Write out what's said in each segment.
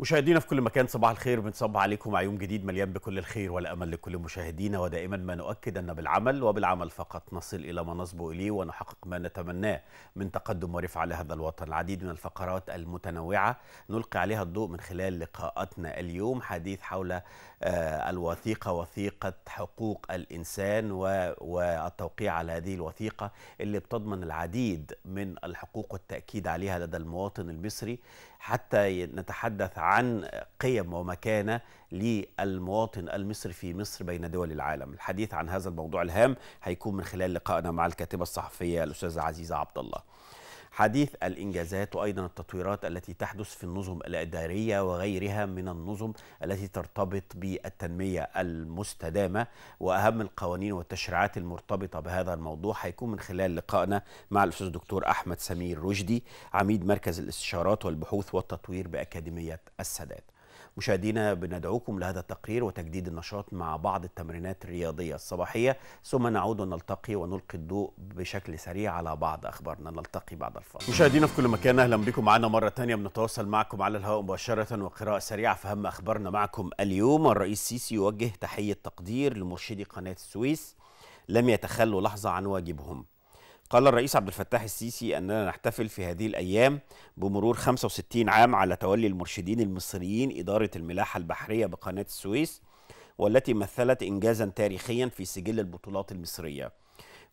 مشاهدينا في كل مكان صباح الخير بنصب عليكم مع يوم جديد مليان بكل الخير والامل لكل مشاهدينا ودائما ما نؤكد ان بالعمل وبالعمل فقط نصل الى ما نصبو اليه ونحقق ما نتمناه من تقدم ورفعه لهذا الوطن العديد من الفقرات المتنوعه نلقي عليها الضوء من خلال لقاءاتنا اليوم حديث حول آه، الوثيقه وثيقه حقوق الانسان والتوقيع على هذه الوثيقه اللي بتضمن العديد من الحقوق والتاكيد عليها لدى المواطن المصري حتى نتحدث عن قيم ومكانة للمواطن المصري في مصر بين دول العالم الحديث عن هذا الموضوع الهام هيكون من خلال لقائنا مع الكاتبة الصحفية الأستاذة عزيزة عبد الله حديث الإنجازات وأيضا التطويرات التي تحدث في النظم الإدارية وغيرها من النظم التي ترتبط بالتنمية المستدامة وأهم القوانين والتشريعات المرتبطة بهذا الموضوع هيكون من خلال لقائنا مع الأستاذ الدكتور أحمد سمير رشدي عميد مركز الاستشارات والبحوث والتطوير بأكاديمية السادات مشاهدينا بندعوكم لهذا التقرير وتجديد النشاط مع بعض التمرينات الرياضية الصباحية ثم نعود ونلتقي ونلقي الضوء بشكل سريع على بعض أخبارنا نلتقي بعد الفاصل مشاهدينا في كل مكان أهلا بكم معنا مرة ثانية بنتواصل معكم على الهواء مباشرة وقراءة سريعة في أهم أخبارنا معكم اليوم الرئيس السيسي يوجه تحية تقدير لمرشدي قناة السويس لم يتخلوا لحظة عن واجبهم قال الرئيس عبد الفتاح السيسي أننا نحتفل في هذه الأيام بمرور 65 عام على تولي المرشدين المصريين إدارة الملاحة البحرية بقناة السويس والتي مثلت إنجازا تاريخيا في سجل البطولات المصرية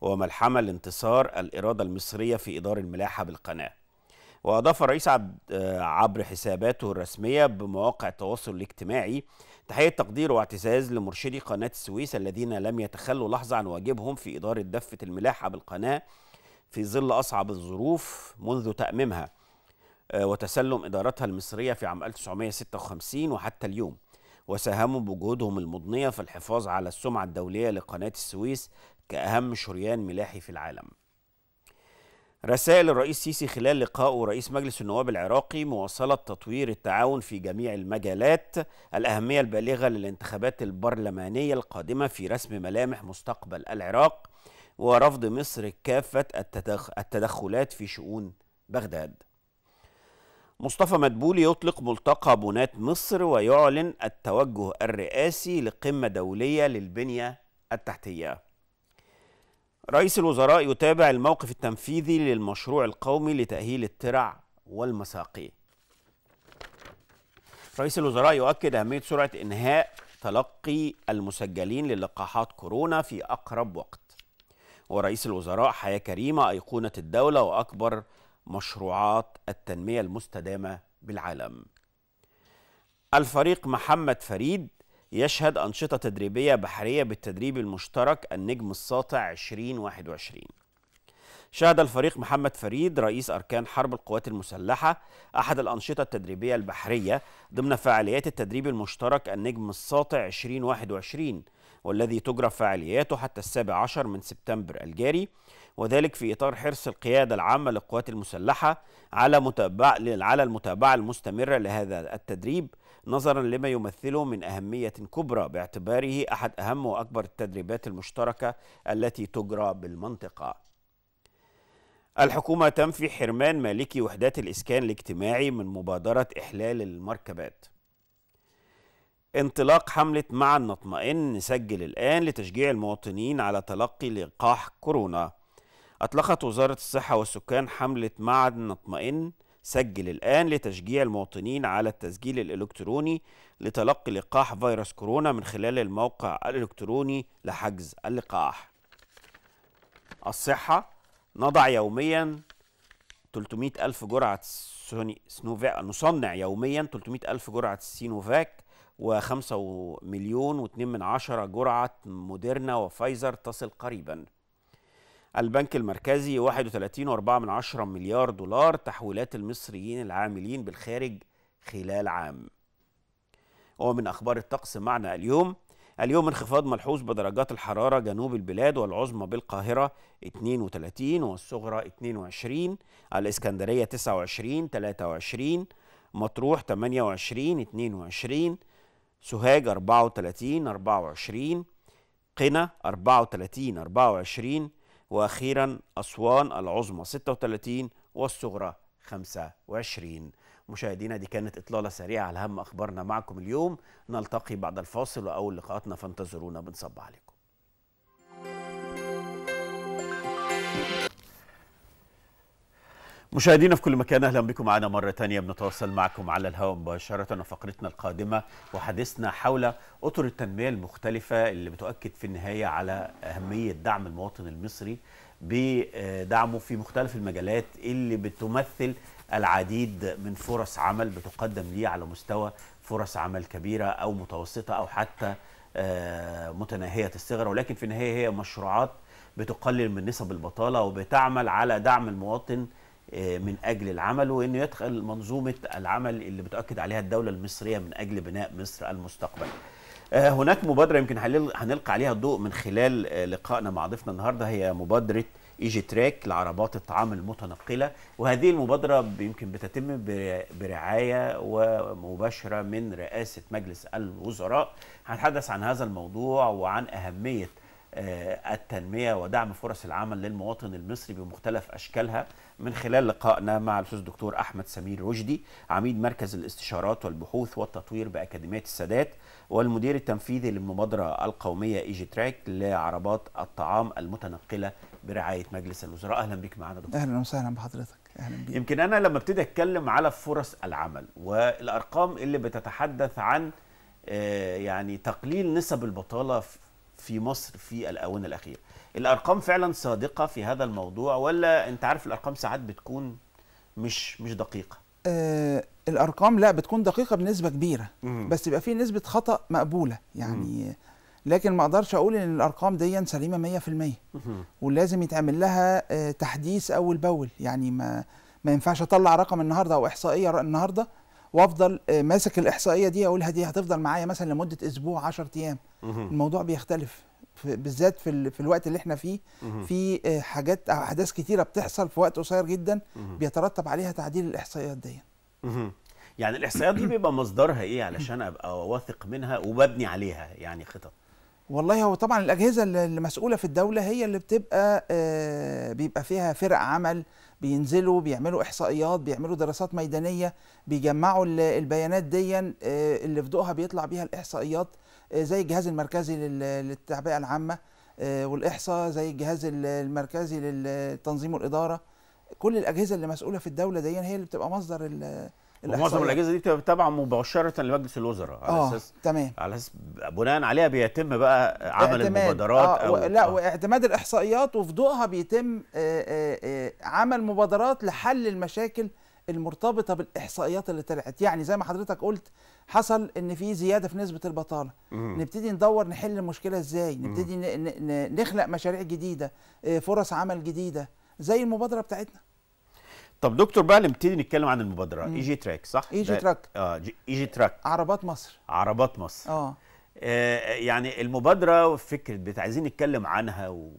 وملحمة لانتصار الإرادة المصرية في إدارة الملاحة بالقناة وأضاف الرئيس عبد آه، عبر حساباته الرسمية بمواقع التواصل الاجتماعي تحية تقدير واعتزاز لمرشدي قناة السويس الذين لم يتخلوا لحظة عن واجبهم في إدارة دفة الملاحة بالقناة في ظل أصعب الظروف منذ تأميمها آه، وتسلم إدارتها المصرية في عام 1956 وحتى اليوم وساهموا بجهودهم المضنية في الحفاظ على السمعة الدولية لقناة السويس كأهم شريان ملاحي في العالم رسائل الرئيس سيسي خلال لقائه رئيس مجلس النواب العراقي مواصلة تطوير التعاون في جميع المجالات الأهمية البالغة للانتخابات البرلمانية القادمة في رسم ملامح مستقبل العراق ورفض مصر كافة التدخلات في شؤون بغداد مصطفى مدبولي يطلق ملتقى بناة مصر ويعلن التوجه الرئاسي لقمة دولية للبنية التحتية رئيس الوزراء يتابع الموقف التنفيذي للمشروع القومي لتأهيل الترع والمساقي رئيس الوزراء يؤكد أهمية سرعة إنهاء تلقي المسجلين للقاحات كورونا في أقرب وقت ورئيس الوزراء حياة كريمة أيقونة الدولة وأكبر مشروعات التنمية المستدامة بالعالم الفريق محمد فريد يشهد أنشطة تدريبية بحرية بالتدريب المشترك النجم الساطع 2021 شهد الفريق محمد فريد رئيس أركان حرب القوات المسلحة أحد الأنشطة التدريبية البحرية ضمن فعاليات التدريب المشترك النجم الساطع 2021 والذي تجرى فعالياته حتى السابع عشر من سبتمبر الجاري وذلك في إطار حرص القيادة العامة للقوات المسلحة على متابعة على المتابعة المستمرة لهذا التدريب نظرا لما يمثله من أهمية كبرى باعتباره أحد أهم وأكبر التدريبات المشتركة التي تجرى بالمنطقة. الحكومة تنفي حرمان مالكي وحدات الإسكان الاجتماعي من مبادرة إحلال المركبات. انطلاق حملة مع نطمئن نسجل الآن لتشجيع المواطنين على تلقي لقاح كورونا أطلقت وزارة الصحة والسكان حملة مع نطمئن سجل الآن لتشجيع المواطنين على التسجيل الإلكتروني لتلقي لقاح فيروس كورونا من خلال الموقع الإلكتروني لحجز اللقاح الصحة نضع يوميا 300 ألف جرعة سوني سنوفاك نصنع يوميا 300 ألف جرعة سينوفاك و5 مليون و2 من عشرة جرعة موديرنا وفايزر تصل قريبا البنك المركزي 31.4 من عشرة مليار دولار تحويلات المصريين العاملين بالخارج خلال عام ومن أخبار الطقس معنا اليوم اليوم انخفاض ملحوظ بدرجات الحرارة جنوب البلاد والعظمى بالقاهرة 32 والصغرى 22 الإسكندرية 29 23 مطروح 28 22 سوهاج 34 24 قنا 34 24 واخيرا اسوان العظمى 36 والصغرى 25 مشاهدينا دي كانت اطلاله سريعه على اهم اخبارنا معكم اليوم نلتقي بعد الفاصل واول لقاءاتنا فانتظرونا بنصب عليكم مشاهدينا في كل مكان اهلا بكم معنا مره ثانيه بنتواصل معكم على الهواء مباشره وفقرتنا القادمه وحديثنا حول اطر التنميه المختلفه اللي بتؤكد في النهايه على اهميه دعم المواطن المصري بدعمه في مختلف المجالات اللي بتمثل العديد من فرص عمل بتقدم ليه على مستوى فرص عمل كبيره او متوسطه او حتى آه، متناهيه الصغر ولكن في النهايه هي مشروعات بتقلل من نسب البطاله وبتعمل على دعم المواطن آه، من اجل العمل وانه يدخل منظومه العمل اللي بتؤكد عليها الدوله المصريه من اجل بناء مصر المستقبل آه، هناك مبادره يمكن هنلقى عليها الضوء من خلال آه، لقائنا مع ضيفنا النهارده هي مبادره ايجي تراك لعربات الطعام المتنقله وهذه المبادره يمكن بتتم برعايه ومباشره من رئاسه مجلس الوزراء هنتحدث عن هذا الموضوع وعن اهميه آه، التنميه ودعم فرص العمل للمواطن المصري بمختلف اشكالها من خلال لقائنا مع الاستاذ الدكتور احمد سمير رشدي عميد مركز الاستشارات والبحوث والتطوير باكاديميه السادات والمدير التنفيذي للمبادره القوميه ايجي تراك لعربات الطعام المتنقله برعايه مجلس الوزراء اهلا بك معانا دكتور اهلا وسهلا بحضرتك اهلا بيك يمكن انا لما ابتدي اتكلم على فرص العمل والارقام اللي بتتحدث عن آه، يعني تقليل نسب البطاله في مصر في الاونه الاخيره الارقام فعلا صادقه في هذا الموضوع ولا انت عارف الارقام ساعات بتكون مش مش دقيقه آه الارقام لا بتكون دقيقه بنسبه كبيره مم. بس يبقى في نسبه خطا مقبوله يعني مم. لكن ما اقدرش اقول ان الارقام دي سليمه 100% ولازم يتعمل لها آه، تحديث اول باول يعني ما ما ينفعش اطلع رقم النهارده او احصائيه النهارده وافضل آه، ماسك الاحصائيه دي اقولها دي هتفضل معايا مثلا لمده اسبوع 10 ايام الموضوع بيختلف بالذات في, في الوقت اللي احنا فيه في آه، حاجات او احداث كتيره بتحصل في وقت قصير جدا بيترتب عليها تعديل الاحصائيات دي يعني الاحصائيات دي بيبقى مصدرها ايه علشان ابقى واثق منها وببني عليها يعني خطط والله هو طبعا الاجهزه المسؤوله في الدوله هي اللي بتبقى آه، بيبقى فيها فرق عمل بينزلوا بيعملوا احصائيات بيعملوا دراسات ميدانيه بيجمعوا البيانات دي آه، اللي في ضوءها بيطلع بيها الاحصائيات آه، زي الجهاز المركزي للتعبئه العامه آه، والاحصاء زي الجهاز المركزي للتنظيم والاداره كل الاجهزه اللي مسؤوله في الدوله دي هي اللي بتبقى مصدر معظم إيه؟ الاجهزه دي بتبقى تابعه مباشره لمجلس الوزراء على آه، اساس تمام على اساس بناء عليها بيتم بقى عمل اعتماد. المبادرات آه. أو لا آه. واعتماد الاحصائيات وفي ضوءها بيتم آآ آه، آآ آه، عمل مبادرات لحل المشاكل المرتبطه بالاحصائيات اللي طلعت يعني زي ما حضرتك قلت حصل ان في زياده في نسبه البطاله مم. نبتدي ندور نحل المشكله ازاي نبتدي مم. نخلق مشاريع جديده فرص عمل جديده زي المبادره بتاعتنا طب دكتور بقى نبتدي نتكلم عن المبادره اي جي تراك صح اي جي تراك اه اي جي تراك عربات مصر عربات مصر آه. اه يعني المبادره وفكره بت عايزين نتكلم عنها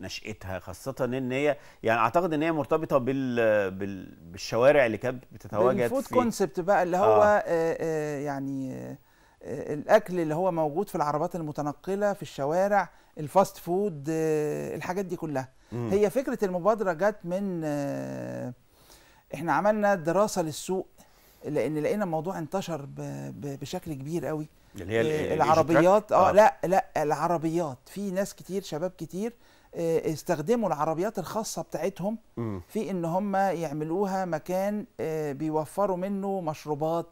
ونشاتها خاصه ان هي يعني اعتقد ان هي مرتبطه بال, بال بالشوارع اللي كانت بتتواجد الفود كونسبت بقى اللي هو آه. آه،, آه، يعني الاكل اللي هو موجود في العربات المتنقله في الشوارع الفاست فود الحاجات دي كلها هي فكره المبادره جت من آه احنا عملنا دراسه للسوق لان لقينا الموضوع انتشر بشكل كبير قوي اللي هي آه، العربيات آه،, اه لا لا العربيات في ناس كتير شباب كتير آه، استخدموا العربيات الخاصه بتاعتهم في ان هم يعملوها مكان بيوفروا منه مشروبات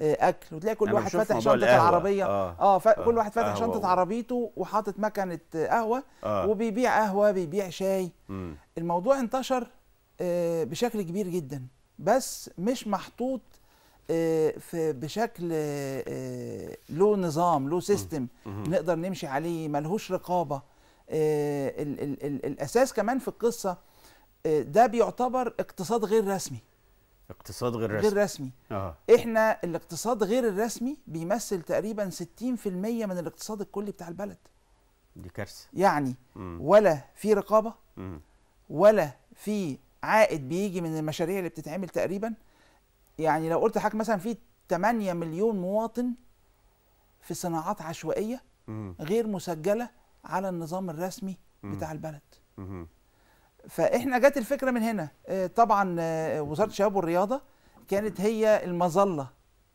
اكل وتلاقي كل واحد فاتح شنطه العربيه اه, آه كل واحد فاتح شنطه عربيته وحاطط مكنه قهوه آه. وبيبيع قهوه بيبيع شاي الموضوع انتشر آه، بشكل كبير جدا بس مش محطوط آه، في بشكل آه، له نظام له سيستم نقدر نمشي عليه ملهوش رقابه ال ال ال الاساس كمان في القصه ده بيعتبر اقتصاد غير رسمي اقتصاد غير رسمي غير رسمي آه. احنا الاقتصاد غير الرسمي بيمثل تقريبا 60% من الاقتصاد الكلي بتاع البلد دي كارثه يعني م. ولا في رقابه م. ولا في عائد بيجي من المشاريع اللي بتتعمل تقريبا يعني لو قلت لحضرتك مثلا في 8 مليون مواطن في صناعات عشوائيه غير مسجله على النظام الرسمي بتاع البلد فاحنا جت الفكره من هنا آه، طبعا آه، وزاره الشباب والرياضه كانت هي المظله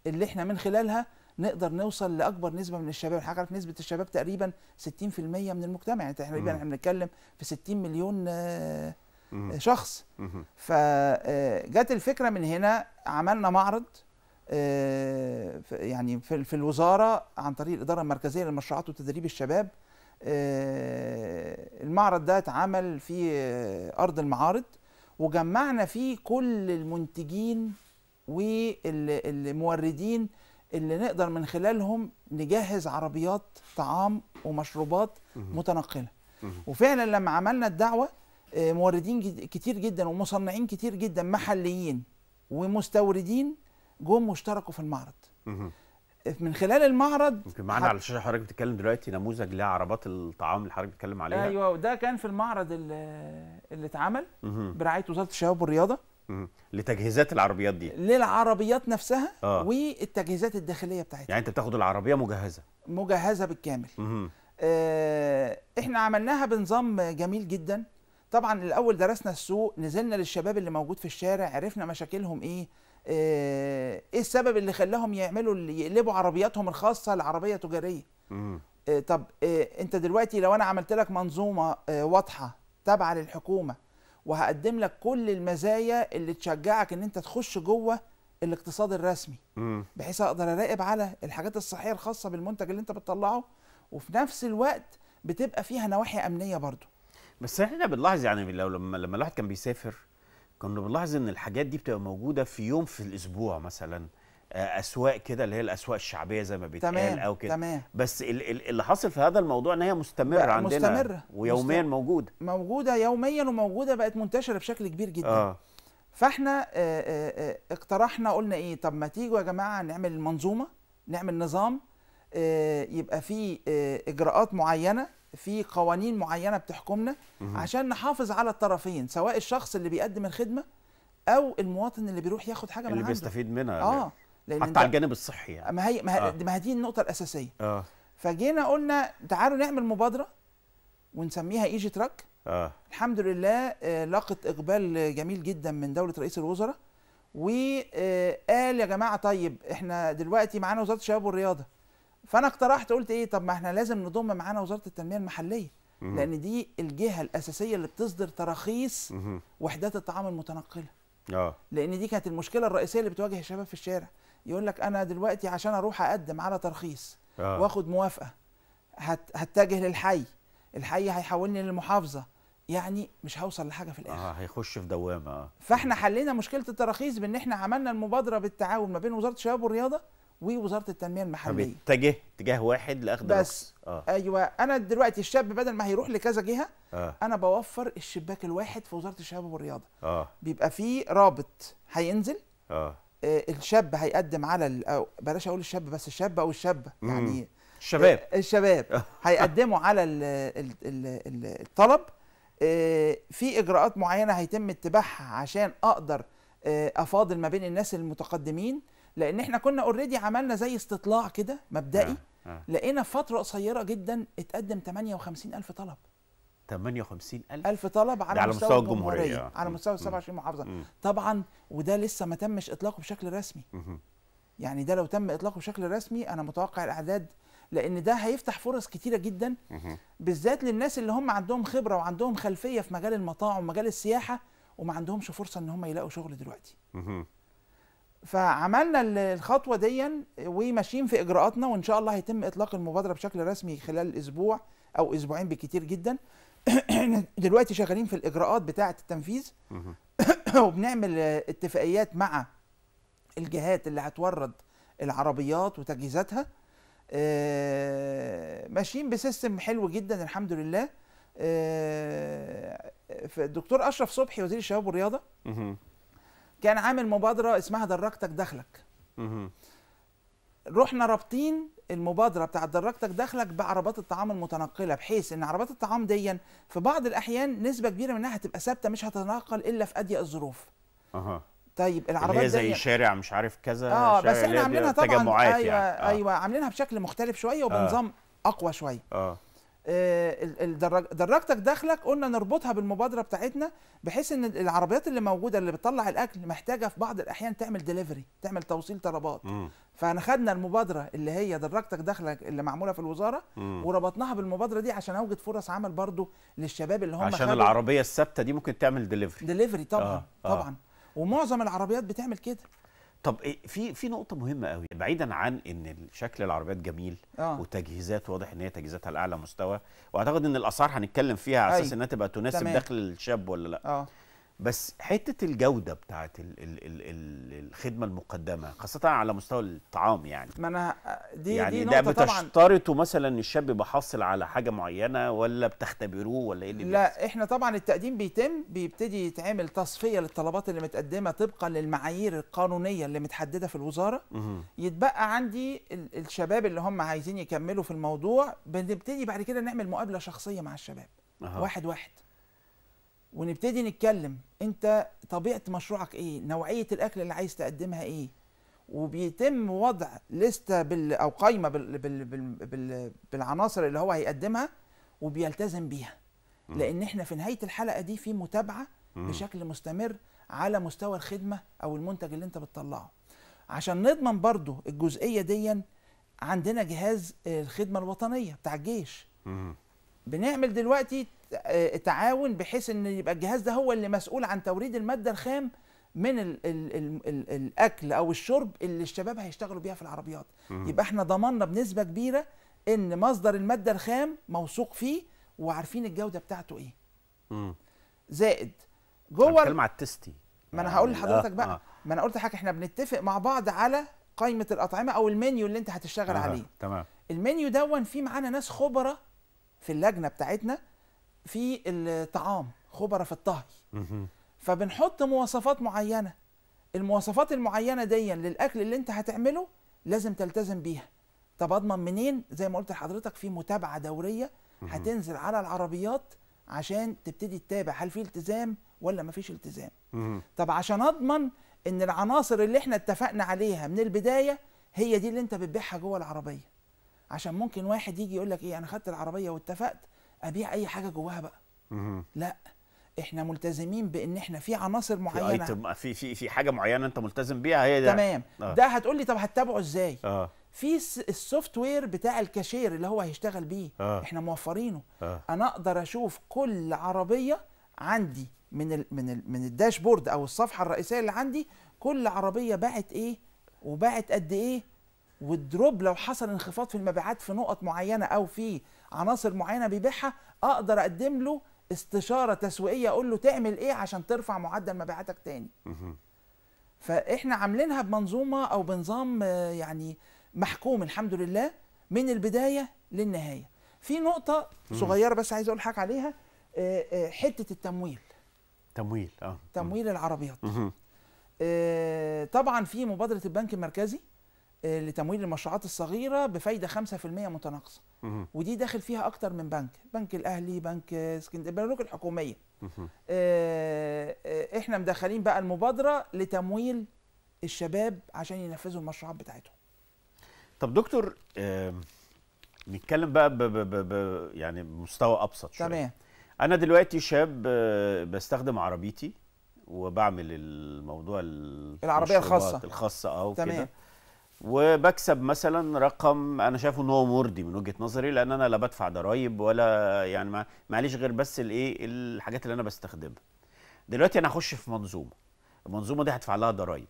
اللي احنا من خلالها نقدر نوصل لاكبر نسبه من الشباب حضرتك عارف نسبه الشباب تقريبا 60% من المجتمع يعني احنا بنتكلم في 60 مليون آه، شخص فجت آه، الفكره من هنا عملنا معرض آه، يعني في الوزاره عن طريق الاداره المركزيه للمشروعات وتدريب الشباب آه، المعرض ده اتعمل في ارض المعارض وجمعنا فيه كل المنتجين والموردين اللي نقدر من خلالهم نجهز عربيات طعام ومشروبات متنقله وفعلا لما عملنا الدعوه موردين كتير جدا ومصنعين كتير جدا محليين ومستوردين جم واشتركوا في المعرض من خلال المعرض يمكن معانا على الشاشه حضرتك بتتكلم دلوقتي نموذج لعربات الطعام اللي حضرتك بتتكلم عليها ايوه وده كان في المعرض اللي اتعمل برعايه وزاره الشباب والرياضه لتجهيزات العربيات دي للعربيات نفسها آه. والتجهيزات الداخليه بتاعتها يعني انت بتاخد العربيه مجهزه مجهزه بالكامل آه احنا عملناها بنظام جميل جدا طبعا الاول درسنا السوق نزلنا للشباب اللي موجود في الشارع عرفنا مشاكلهم ايه آه، ايه السبب اللي خلاهم يعملوا يقلبوا عربياتهم الخاصه لعربيه تجاريه إيه طب إيه انت دلوقتي لو انا عملت لك منظومه إيه واضحه تابعه للحكومه وهقدم لك كل المزايا اللي تشجعك ان انت تخش جوه الاقتصاد الرسمي بحيث اقدر اراقب على الحاجات الصحيه الخاصه بالمنتج اللي انت بتطلعه وفي نفس الوقت بتبقى فيها نواحي امنيه برضه بس احنا بنلاحظ يعني لو لما لما الواحد كان بيسافر كنا بنلاحظ ان الحاجات دي بتبقى موجوده في يوم في الاسبوع مثلا آه، اسواق كده اللي هي الاسواق الشعبيه زي ما بيتقال تمام او كده تمام بس اللي حاصل في هذا الموضوع ان هي مستمره عندنا مستمره ويوميا مستمر موجوده موجوده يوميا وموجوده بقت منتشره بشكل كبير جدا آه. فاحنا آه، آه، اقترحنا قلنا ايه طب ما تيجوا يا جماعه نعمل منظومه نعمل نظام يبقى فيه اجراءات معينه في قوانين معينه بتحكمنا عشان نحافظ على الطرفين سواء الشخص اللي بيقدم الخدمه او المواطن اللي بيروح ياخد حاجه من اللي بيستفيد منها اه لأن حتى على الجانب الصحي يعني ما هي ما, آه. ما دي النقطه الاساسيه اه فجينا قلنا تعالوا نعمل مبادره ونسميها ايجي تراك آه. الحمد لله آه، لاقت اقبال جميل جدا من دوله رئيس الوزراء وقال يا جماعه طيب احنا دلوقتي معانا وزاره الشباب والرياضه فانا اقترحت قلت ايه طب ما احنا لازم نضم معانا وزاره التنميه المحليه لان دي الجهه الاساسيه اللي بتصدر تراخيص وحدات الطعام المتنقله اه لان دي كانت المشكله الرئيسيه اللي بتواجه الشباب في الشارع يقول لك انا دلوقتي عشان اروح اقدم على ترخيص آه. واخد موافقه هتتجه هتجه للحي الحي هيحولني للمحافظه يعني مش هوصل لحاجه في الاخر اه هيخش في دوامه آه. فاحنا حلينا مشكله التراخيص بان احنا عملنا المبادره بالتعاون ما بين وزاره الشباب والرياضه ووزاره التنميه المحليه اتجه اتجاه واحد لاخذ بس آه. ايوه انا دلوقتي الشاب بدل ما هيروح لكذا جهه آه. انا بوفر الشباك الواحد في وزاره الشباب والرياضه آه. بيبقى فيه رابط هينزل آه. آه الشاب هيقدم على بلاش اقول الشاب بس الشاب او الشابه يعني الشباب آه، الشباب آه. هيقدموا على الـ الـ الـ الطلب آه، في اجراءات معينه هيتم اتباعها عشان اقدر افاضل ما بين الناس المتقدمين لان احنا كنا اوريدي عملنا زي استطلاع كده مبدئي آه. آه. لقينا فتره قصيره جدا اتقدم 58 الف طلب 58 ألف طلب على, على مستوى الجمهورية آه. على مستوى 27 محافظة مم. طبعا وده لسه ما تمش إطلاقه بشكل رسمي مم. يعني ده لو تم إطلاقه بشكل رسمي أنا متوقع الأعداد لأن ده هيفتح فرص كتيرة جدا بالذات للناس اللي هم عندهم خبرة وعندهم خلفية في مجال المطاعم ومجال السياحة وما عندهمش فرصة إن هم يلاقوا شغل دلوقتي مم. فعملنا الخطوه دي وماشيين في اجراءاتنا وان شاء الله هيتم اطلاق المبادره بشكل رسمي خلال اسبوع او اسبوعين بكتير جدا دلوقتي شغالين في الاجراءات بتاعه التنفيذ وبنعمل اتفاقيات مع الجهات اللي هتورد العربيات وتجهيزاتها آه، ماشيين بسيستم حلو جدا الحمد لله الدكتور آه، اشرف صبحي وزير الشباب والرياضه كان عامل مبادره اسمها دراجتك دخلك رحنا رابطين المبادره بتاعت دراجتك دخلك بعربات الطعام المتنقله بحيث ان عربات الطعام دي في بعض الاحيان نسبه كبيره منها هتبقى ثابته مش هتتنقل الا في اضيق الظروف اها طيب العربات هي زي شارع مش عارف كذا اه بس احنا عاملينها طبعا تجمعات يعني. ايوه يعني. آه. ايوه عاملينها بشكل مختلف شويه وبنظام آه. اقوى شويه اه آه، دراجتك داخلك قلنا نربطها بالمبادره بتاعتنا بحيث ان العربيات اللي موجوده اللي بتطلع الاكل محتاجه في بعض الاحيان تعمل ديليفري تعمل توصيل طلبات فاحنا خدنا المبادره اللي هي دراجتك داخلك اللي معموله في الوزاره مم. وربطناها بالمبادره دي عشان اوجد فرص عمل برضو للشباب اللي هم عشان العربيه الثابته دي ممكن تعمل ديليفري ديليفري طبعا آه. آه. طبعا ومعظم العربيات بتعمل كده طب إيه، في في نقطة مهمة قوي بعيدا عن ان شكل العربيات جميل آه. وتجهيزات واضح ان هي تجهيزاتها لأعلى مستوى واعتقد ان الاسعار هنتكلم فيها على اساس انها تبقى تناسب دخل الشاب ولا لا آه. بس حته الجوده بتاعت الخدمه المقدمه خاصه على مستوى الطعام يعني ما انا دي يعني دي ده بتشترطوا مثلا الشاب يبقى حاصل على حاجه معينه ولا بتختبروه ولا ايه اللي لا بيحصل؟ احنا طبعا التقديم بيتم بيبتدي يتعمل تصفيه للطلبات اللي متقدمه طبقا للمعايير القانونيه اللي متحدده في الوزاره يتبقى عندي الشباب اللي هم عايزين يكملوا في الموضوع بنبتدي بعد كده نعمل مقابله شخصيه مع الشباب أه. واحد واحد ونبتدي نتكلم انت طبيعه مشروعك ايه نوعيه الاكل اللي عايز تقدمها ايه وبيتم وضع لستة بال او قائمه بال بال بال بال بالعناصر اللي هو هيقدمها وبيلتزم بيها لان احنا في نهايه الحلقه دي في متابعه بشكل مستمر على مستوى الخدمه او المنتج اللي انت بتطلعه عشان نضمن برضو الجزئيه دي عندنا جهاز الخدمه الوطنيه بتاع الجيش بنعمل دلوقتي تعاون بحيث ان يبقى الجهاز ده هو اللي مسؤول عن توريد الماده الخام من الـ الـ الـ الـ الاكل او الشرب اللي الشباب هيشتغلوا بيها في العربيات مم. يبقى احنا ضمننا بنسبه كبيره ان مصدر الماده الخام موثوق فيه وعارفين الجوده بتاعته ايه مم. زائد جوه بتكلم على التستي ما انا هقول يعني لحضرتك آه، بقى آه. ما انا قلت لحضرتك احنا بنتفق مع بعض على قائمه الاطعمه او المنيو اللي انت هتشتغل آه. عليه تمام المنيو دون في معانا ناس خبراء في اللجنه بتاعتنا في الطعام خبرة في الطهي فبنحط مواصفات معينة المواصفات المعينة دي للأكل اللي أنت هتعمله لازم تلتزم بيها طب أضمن منين زي ما قلت لحضرتك في متابعة دورية هتنزل على العربيات عشان تبتدي تتابع هل في التزام ولا ما فيش التزام طب عشان أضمن إن العناصر اللي احنا اتفقنا عليها من البداية هي دي اللي أنت بتبيعها جوه العربية عشان ممكن واحد يجي يقول لك ايه انا خدت العربيه واتفقت ابيع اي حاجه جواها بقى لا احنا ملتزمين بان احنا في عناصر معينه في آه، في في, في حاجه معينه انت ملتزم بيها هي ده تمام آه. ده هتقول لي طب هتتابعه ازاي آه. في السوفت وير بتاع الكاشير اللي هو هيشتغل بيه آه. احنا موفرينه آه. انا اقدر اشوف كل عربيه عندي من الـ من الـ من الداشبورد او الصفحه الرئيسيه اللي عندي كل عربيه باعت ايه وباعت قد ايه والدروب لو حصل انخفاض في المبيعات في نقط معينه او في عناصر معينه بيبيعها اقدر اقدم له استشاره تسويقيه اقول له تعمل ايه عشان ترفع معدل مبيعاتك تاني فاحنا عاملينها بمنظومه او بنظام آه، يعني محكوم الحمد لله من البدايه للنهايه في نقطه صغيره بس عايز اقول حاجه عليها آه، آه، حته التمويل تمويل اه تمويل العربيات طبعا في مبادره البنك المركزي لتمويل المشروعات الصغيره بفايده 5% متناقصه ودي داخل فيها اكتر من بنك بنك الاهلي بنك اسكندريه بنوك الحكوميه آه، آه، احنا مدخلين بقى المبادره لتمويل الشباب عشان ينفذوا المشروعات بتاعتهم طب دكتور آه، نتكلم بقى ب ب ب يعني بمستوى ابسط شويه تمام انا دلوقتي شاب بستخدم عربيتي وبعمل الموضوع العربيه الخاصه الخاصه اه وكده وبكسب مثلا رقم انا شايفه ان هو مرضي من وجهه نظري لان انا لا بدفع ضرايب ولا يعني معليش غير بس الايه الحاجات اللي انا بستخدمها دلوقتي انا هخش في منظومه المنظومه دي هدفع لها ضرايب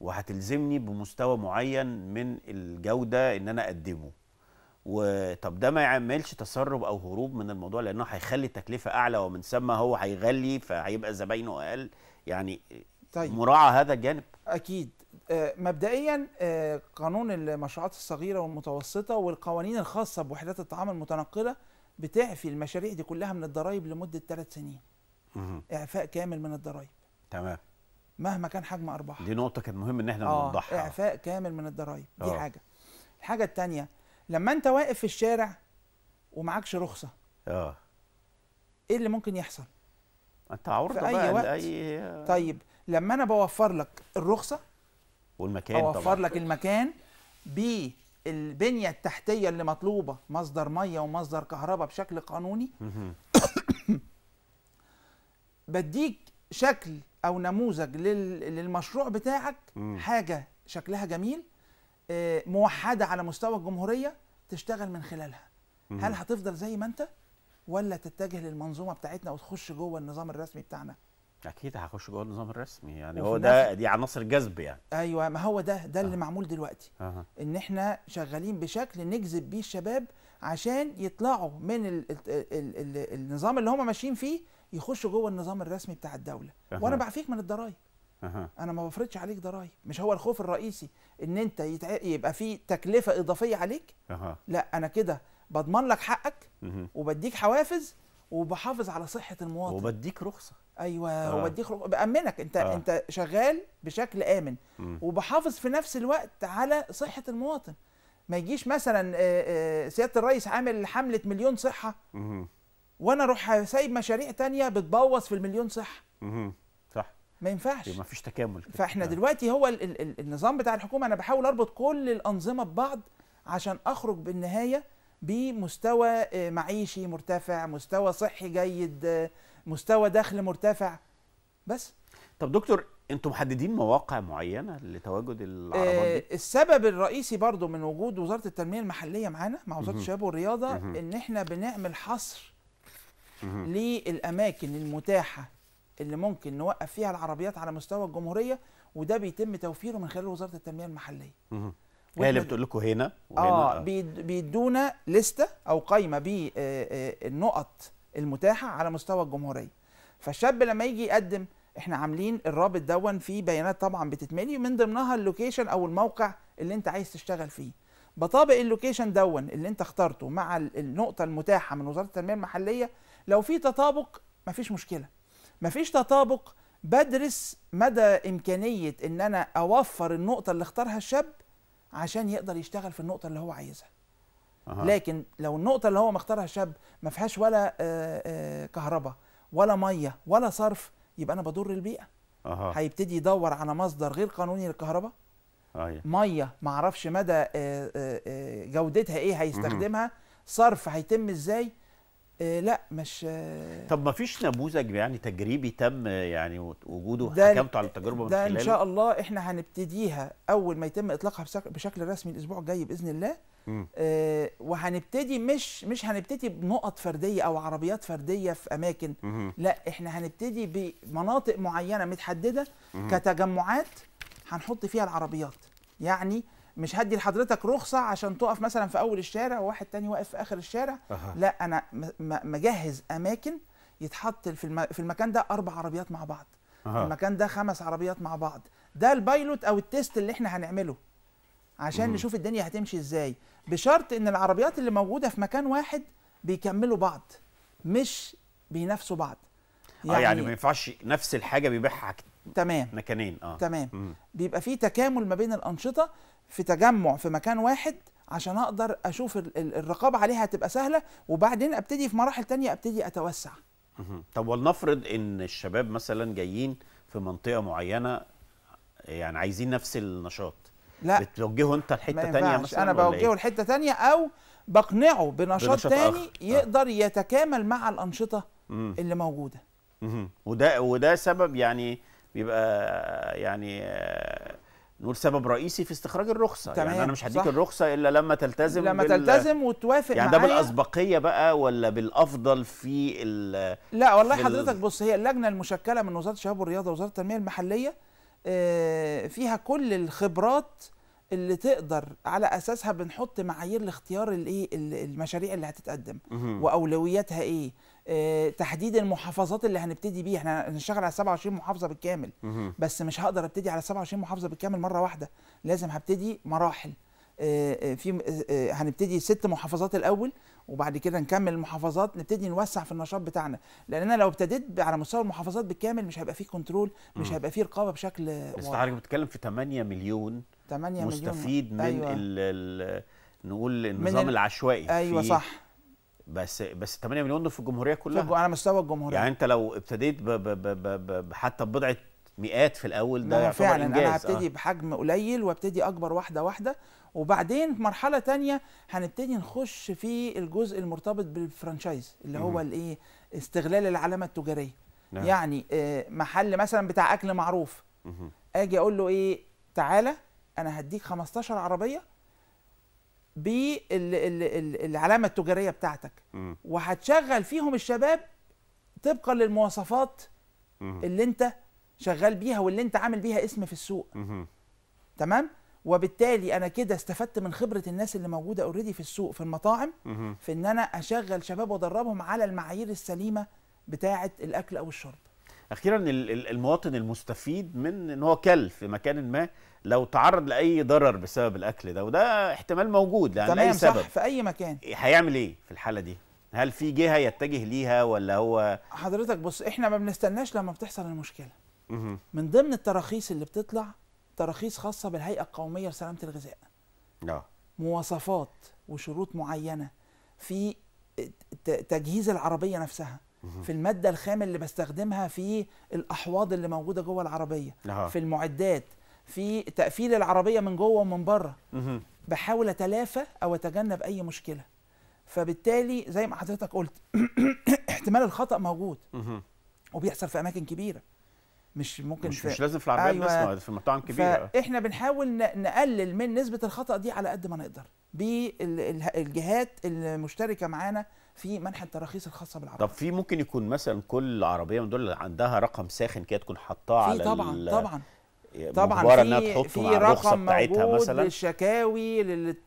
وهتلزمني بمستوى معين من الجوده ان انا اقدمه وطب ده ما يعملش تسرب او هروب من الموضوع لانه هيخلي التكلفه اعلى ومن ثم هو هيغلي فهيبقى زباينه اقل يعني طيب. مراعى هذا الجانب اكيد آه، مبدئيا آه، قانون المشروعات الصغيره والمتوسطه والقوانين الخاصه بوحدات الطعام المتنقله بتعفي المشاريع دي كلها من الضرائب لمده ثلاث سنين. اعفاء كامل من الضرائب. تمام. مهما كان حجم ارباحها. دي نقطه كانت مهم ان احنا آه نوضحها. اعفاء كامل من الضرائب دي أوه. حاجه. الحاجه الثانيه لما انت واقف في الشارع ومعكش رخصه. اه. ايه اللي ممكن يحصل؟ انت عرضه بقى اي وقت. لأي... طيب لما انا بوفر لك الرخصه والمكان اوفر طبعا. لك المكان بالبنيه التحتيه اللي مطلوبه مصدر ميه ومصدر كهرباء بشكل قانوني بديك شكل او نموذج للمشروع بتاعك حاجه شكلها جميل آه، موحده على مستوى الجمهوريه تشتغل من خلالها هل هتفضل زي ما انت ولا تتجه للمنظومه بتاعتنا وتخش جوه النظام الرسمي بتاعنا اكيد هخش جوه النظام الرسمي يعني هو ده دي عناصر جذب يعني ايوه ما هو ده ده اللي آه. معمول دلوقتي آه. ان احنا شغالين بشكل نجذب بيه الشباب عشان يطلعوا من ال ال ال الـ النظام اللي هم ماشيين فيه يخشوا جوه النظام الرسمي بتاع الدوله آه. وانا بعفيك من الضرايب آه. انا ما بفرضش عليك ضرايب مش هو الخوف الرئيسي ان انت يتع... يبقى في تكلفه اضافيه عليك آه. لا انا كده بضمن لك حقك آه. وبديك حوافز وبحافظ على صحه المواطن وبديك رخصه ايوه آه. خروج بامنك انت آه. انت شغال بشكل امن م. وبحافظ في نفس الوقت على صحه المواطن ما يجيش مثلا آه، آه، سياده الرئيس عامل حمله مليون صحه م. وانا اروح سايب مشاريع تانية بتبوظ في المليون صحه م. صح ما ينفعش ما فيش تكامل كده. فاحنا آه. دلوقتي هو الـ الـ الـ النظام بتاع الحكومه انا بحاول اربط كل الانظمه ببعض عشان اخرج بالنهايه بمستوى آه، معيشي مرتفع مستوى صحي جيد مستوى دخل مرتفع بس طب دكتور انتم محددين مواقع معينه لتواجد العربات دي؟ آه، السبب الرئيسي برضو من وجود وزاره التنميه المحليه معانا مع وزاره الشباب والرياضه ان احنا بنعمل حصر للاماكن المتاحه اللي ممكن نوقف فيها العربيات على مستوى الجمهوريه وده بيتم توفيره من خلال وزاره التنميه المحليه هي اللي بتقول لكم هنا وهنا اه بيدونا لسته او قايمه بالنقط آه، آه، المتاحه على مستوى الجمهوريه فالشاب لما يجي يقدم احنا عاملين الرابط دون في بيانات طبعا بتتملي من ضمنها اللوكيشن او الموقع اللي انت عايز تشتغل فيه بطابق اللوكيشن دون اللي انت اخترته مع النقطه المتاحه من وزاره التنميه المحليه لو في تطابق مفيش مشكله مفيش تطابق بدرس مدى امكانيه ان انا اوفر النقطه اللي اختارها الشاب عشان يقدر يشتغل في النقطه اللي هو عايزها لكن لو النقطه اللي هو مختارها شاب ما فيهاش ولا آه، آه، كهرباء ولا ميه ولا صرف يبقى انا بضر البيئه أه. هيبتدي يدور على مصدر غير قانوني للكهرباء أيه. ميه ما اعرفش مدى آه، جودتها ايه هيستخدمها صرف هيتم ازاي لا مش طب ما فيش نموذج يعني تجريبي تم يعني وجوده حكمته على التجربه من ده خلاله ده ان شاء الله احنا هنبتديها اول ما يتم اطلاقها بشكل رسمي الاسبوع الجاي باذن الله آه وهنبتدي مش مش هنبتدي بنقط فرديه او عربيات فرديه في اماكن مم. لا احنا هنبتدي بمناطق معينه متحدده مم. كتجمعات هنحط فيها العربيات يعني مش هدي لحضرتك رخصه عشان تقف مثلا في اول الشارع وواحد تاني واقف في اخر الشارع أه. لا انا مجهز اماكن يتحط في في المكان ده اربع عربيات مع بعض أه. المكان ده خمس عربيات مع بعض ده البايلوت او التيست اللي احنا هنعمله عشان مم. نشوف الدنيا هتمشي ازاي بشرط ان العربيات اللي موجوده في مكان واحد بيكملوا بعض مش بينافسوا بعض آه، يعني اه يعني ما ينفعش نفس الحاجه بيبيعها تمام مكانين اه تمام مم. بيبقى في تكامل ما بين الانشطه في تجمع في مكان واحد عشان اقدر اشوف الرقابه عليها هتبقى سهله وبعدين ابتدي في مراحل تانية ابتدي اتوسع طب ولنفرض ان الشباب مثلا جايين في منطقه معينه يعني عايزين نفس النشاط لا بتوجهه انت لحته ثانيه مثلا انا إيه؟ بوجهه لحته ثانيه او بقنعه بنشاط, بنشاط تاني أخر. آه. يقدر آه. يتكامل مع الانشطه مم. اللي موجوده مم. وده وده سبب يعني بيبقى يعني آه، نقول سبب رئيسي في استخراج الرخصه يعني تمام. يعني انا مش هديك الرخصه الا لما تلتزم لما بال... تلتزم وتوافق يعني ده بالاسبقيه بقى ولا بالافضل في ال... لا والله في حضرتك بص هي اللجنه المشكله من وزاره الشباب والرياضه ووزاره التنميه المحليه آه، فيها كل الخبرات اللي تقدر على اساسها بنحط معايير لاختيار الايه المشاريع اللي هتتقدم واولوياتها ايه آه، تحديد المحافظات اللي هنبتدي بيها احنا هنشتغل على 27 محافظه بالكامل بس مش هقدر ابتدي على 27 محافظه بالكامل مره واحده لازم هبتدي مراحل آه، في هنبتدي ست محافظات الاول وبعد كده نكمل المحافظات نبتدي نوسع في النشاط بتاعنا لان انا لو ابتديت على مستوى المحافظات بالكامل مش هيبقى فيه كنترول مش هيبقى فيه رقابه بشكل بس حضرتك بتتكلم في 8 مليون 8 مليون مستفيد من أيوة. الـ الـ نقول النظام من العشوائي ايوه صح بس بس 8 مليون دول في الجمهوريه كلها على مستوى الجمهوريه يعني انت لو ابتديت ب ب ب ب حتى بضعه مئات في الاول ده يعتبر فعلا انجاز. انا هبتدي آه. بحجم قليل وابتدي اكبر واحده واحده وبعدين في مرحله تانية هنبتدي نخش في الجزء المرتبط بالفرانشايز اللي هو الايه استغلال العلامه التجاريه نعم. يعني آه، محل مثلا بتاع اكل معروف مه. اجي اقول له ايه تعالى انا هديك 15 عربيه بالعلامه التجاريه بتاعتك وهتشغل فيهم الشباب طبقا للمواصفات اللي انت شغال بيها واللي انت عامل بيها اسم في السوق تمام وبالتالي انا كده استفدت من خبره الناس اللي موجوده اوريدي في السوق في المطاعم في ان انا اشغل شباب وادربهم على المعايير السليمه بتاعه الاكل او الشرب اخيرا المواطن المستفيد من ان هو كل في مكان ما لو تعرض لاي ضرر بسبب الاكل ده وده احتمال موجود لان اي سبب صح في اي مكان إيه، هيعمل ايه في الحاله دي هل في جهه يتجه ليها ولا هو حضرتك بص احنا ما بنستناش لما بتحصل المشكله من ضمن التراخيص اللي بتطلع تراخيص خاصه بالهيئه القوميه لسلامه الغذاء لا. آه. مواصفات وشروط معينه في تجهيز العربيه نفسها في الماده الخام اللي بستخدمها في الاحواض اللي موجوده جوه العربيه لا. آه. في المعدات في تقفيل العربيه من جوه ومن بره بحاول اتلافى او اتجنب اي مشكله فبالتالي زي ما حضرتك قلت احتمال الخطا موجود وبيحصل في اماكن كبيره مش ممكن مش, في... مش لازم في العربيه أيوة. بس في مطاعم كبيره فاحنا بنحاول نقلل من نسبه الخطا دي على قد ما نقدر بالجهات المشتركه معانا في منح التراخيص الخاصه بالعربيه طب في ممكن يكون مثلا كل عربيه من دول عندها رقم ساخن كده تكون حاطاه على طبعا طبعا طبعا في في رقم بتاعتها مثلا للشكاوي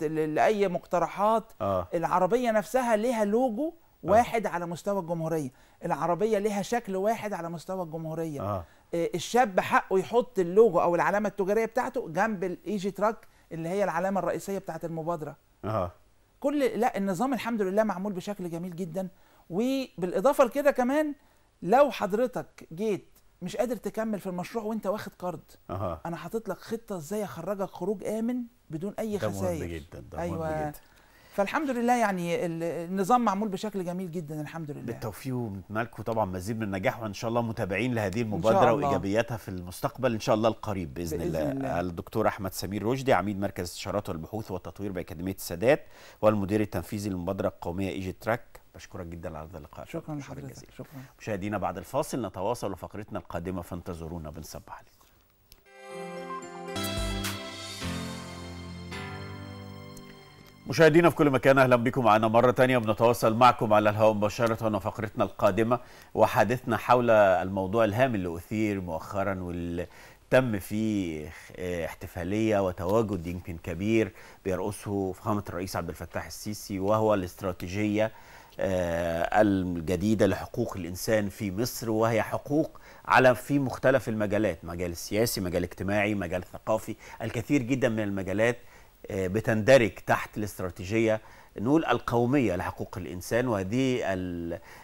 لاي مقترحات آه. العربيه نفسها ليها لوجو آه. واحد آه. على مستوى الجمهوريه العربيه ليها شكل واحد على مستوى الجمهوريه آه. الشاب حقه يحط اللوجو او العلامه التجاريه بتاعته جنب الايجي تراك اللي هي العلامه الرئيسيه بتاعه المبادره اه كل لا النظام الحمد لله معمول بشكل جميل جدا وبالاضافه لكده كمان لو حضرتك جيت مش قادر تكمل في المشروع وانت واخد قرض انا حاطط لك خطه ازاي اخرجك خروج امن بدون اي خسائر ده مهم جدا ده أيوة. مهم جدا فالحمد لله يعني النظام معمول بشكل جميل جدا الحمد لله بالتوفيق ومنتملكوا طبعا مزيد من النجاح وان شاء الله متابعين لهذه المبادره وايجابياتها في المستقبل ان شاء الله القريب باذن, بإذن الله. الله الدكتور احمد سمير رشدي عميد مركز استشارات والبحوث والتطوير باكاديميه السادات والمدير التنفيذي للمبادره القوميه ايجي تراك بشكرك جدا على هذا اللقاء شكرا لحضرتك شكرا مشاهدينا بعد الفاصل نتواصل وفقرتنا القادمه فانتظرونا بنصبح عليكم مشاهدينا في كل مكان اهلا بكم معنا مره ثانيه بنتواصل معكم على الهواء مباشره وفقرتنا القادمه وحديثنا حول الموضوع الهام اللي اثير مؤخرا واللي تم فيه آه، احتفاليه وتواجد يمكن كبير بيرقصه فخامه الرئيس عبد الفتاح السيسي وهو الاستراتيجيه آه، الجديده لحقوق الانسان في مصر وهي حقوق على في مختلف المجالات مجال السياسي مجال اجتماعي مجال ثقافي الكثير جدا من المجالات آه، بتندرج تحت الاستراتيجيه نقول القوميه لحقوق الانسان وهذه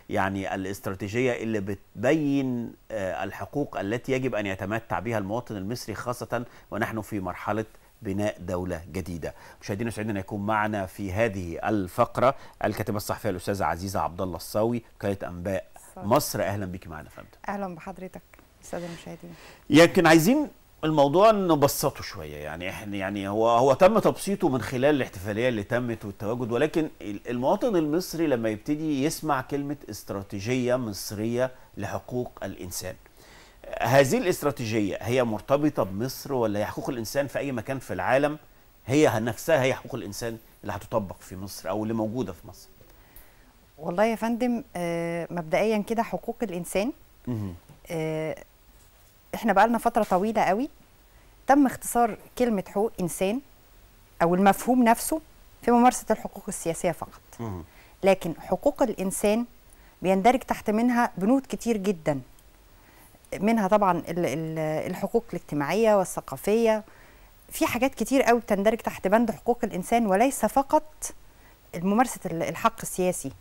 يعني الاستراتيجيه اللي بتبين آه، الحقوق التي يجب ان يتمتع بها المواطن المصري خاصه ونحن في مرحله بناء دولة جديدة مشاهدينا سعيدنا أن يكون معنا في هذه الفقرة الكاتبة الصحفية الأستاذة عزيزة عبد الله الصاوي وكالة أنباء صحيح. مصر أهلا بك معنا فندم أهلا بحضرتك أستاذ المشاهدين يمكن عايزين الموضوع نبسطه شويه يعني احنا يعني هو هو تم تبسيطه من خلال الاحتفاليه اللي تمت والتواجد ولكن المواطن المصري لما يبتدي يسمع كلمه استراتيجيه مصريه لحقوق الانسان هذه الاستراتيجيه هي مرتبطه بمصر ولا هي حقوق الانسان في اي مكان في العالم هي نفسها هي حقوق الانسان اللي هتطبق في مصر او اللي موجوده في مصر والله يا فندم آه، مبدئيا كده حقوق الانسان احنا بقالنا فتره طويله قوي تم اختصار كلمه حقوق انسان او المفهوم نفسه في ممارسه الحقوق السياسيه فقط لكن حقوق الانسان بيندرج تحت منها بنود كتير جدا منها طبعا الحقوق الاجتماعيه والثقافيه في حاجات كتير قوي بتندرج تحت بند حقوق الانسان وليس فقط ممارسه الحق السياسي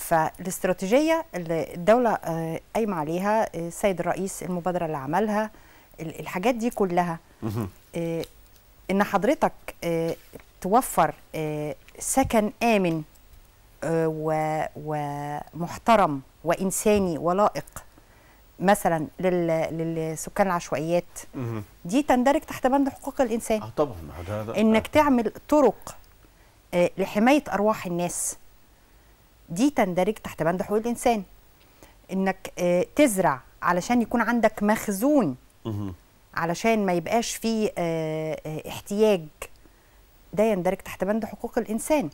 فالاستراتيجيه اللي الدوله آه، قايمه عليها آه، السيد الرئيس المبادره اللي عملها الحاجات دي كلها آه، ان حضرتك توفر سكن امن ومحترم وانساني ولائق مثلا للسكان العشوائيات دي تندرج تحت بند حقوق الانسان اه طبعا انك تعمل طرق لحمايه ارواح الناس دي تندرج تحت بند حقوق الانسان انك آه، تزرع علشان يكون عندك مخزون علشان ما يبقاش فيه آه، آه، احتياج ده يندرج تحت بند حقوق الانسان